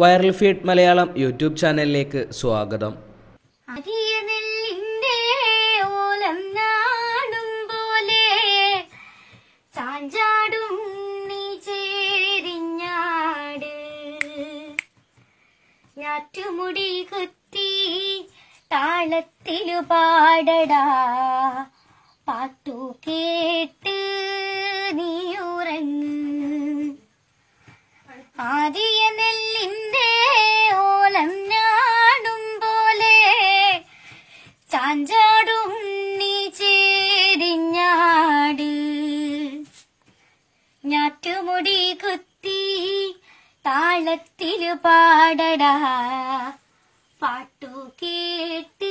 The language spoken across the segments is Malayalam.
വൈറൽ ഫീഡ് മലയാളം യൂട്യൂബ് ചാനലിലേക്ക് സ്വാഗതം കുത്തി താളത്തിലു പാടടാ പാട്ടു കേട്ട് കുത്തി താളത്തിൽ പാടട പാട്ടു കേട്ട്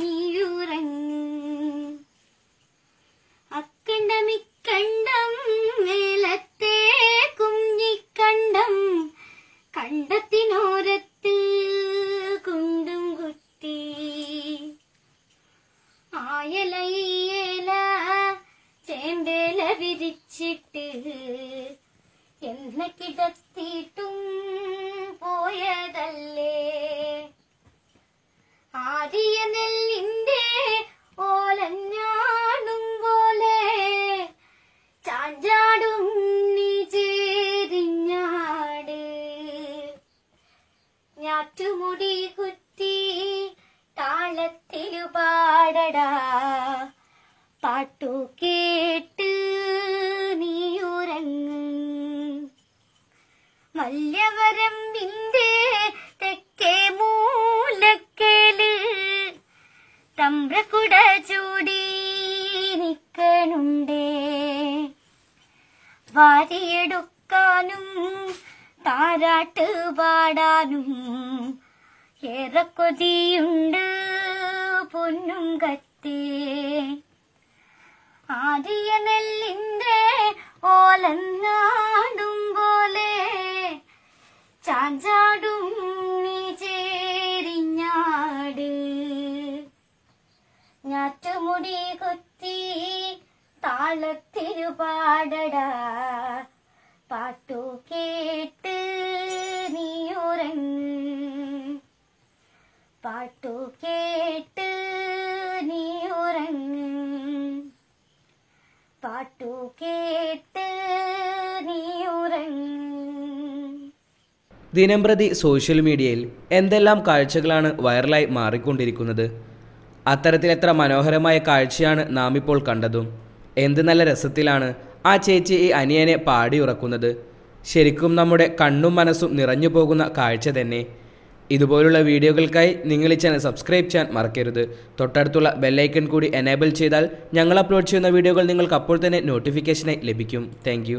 നീയുറങ്ങ് അക്കണ്ടം ഇക്കണ്ടം മേലത്തെ കുഞ്ഞിക്കണ്ടം കണ്ടത്തിനോ എന്നെ കിടത്തിയിട്ടും പോയതല്ലേ ആദ്യ നെല്ലിന്റെ ഓലഞ്ഞാടും പോലെ ചാഞ്ചാടും നീ ചേരിഞ്ഞാട് ഞാറ്റുമുടി കുത്തി താളത്തിൽ പാടടാ പാട്ടു കേട്ട പല്ലവരമ്പിന്റെ തെക്കേ മൂലക്കേല് തമ്പ്രക്കുട ചൂടി നിക്കണുണ്ടേ വാരിയെടുക്കാനും താരാട്ട് പാടാനും ഏറെ കൊതിയുണ്ട് പൊന്നും കത്തേ ആദിയ നെല്ലിന്റെ ഓലന്നാണ് ചാഞ്ചാടും ചേരിഞ്ഞാട് ഞാറ്റുമുടി കൊത്തി താളത്തിരു പാടടാ പാട്ടു കേട്ട് നീയുറങ്ങ് പാട്ടു കേട്ട് നീയുറങ്ങ് പാട്ടു കേട്ട് ദിനംപ്രതി സോഷ്യൽ മീഡിയയിൽ എന്തെല്ലാം കാഴ്ചകളാണ് വൈറലായി മാറിക്കൊണ്ടിരിക്കുന്നത് അത്തരത്തിലെത്ര മനോഹരമായ കാഴ്ചയാണ് നാം ഇപ്പോൾ കണ്ടതും എന്ത് നല്ല രസത്തിലാണ് ആ ചേച്ചി ഈ അനിയനെ പാടി ഉറക്കുന്നത് ശരിക്കും നമ്മുടെ കണ്ണും മനസ്സും നിറഞ്ഞു പോകുന്ന കാഴ്ച തന്നെ ഇതുപോലുള്ള വീഡിയോകൾക്കായി നിങ്ങൾ ഈ ചാനൽ സബ്സ്ക്രൈബ് ചെയ്യാൻ മറക്കരുത് തൊട്ടടുത്തുള്ള ബെല്ലൈക്കൺ കൂടി എനേബിൾ ചെയ്താൽ ഞങ്ങൾ അപ്ലോഡ് ചെയ്യുന്ന വീഡിയോകൾ നിങ്ങൾക്ക് അപ്പോൾ തന്നെ നോട്ടിഫിക്കേഷനായി ലഭിക്കും താങ്ക്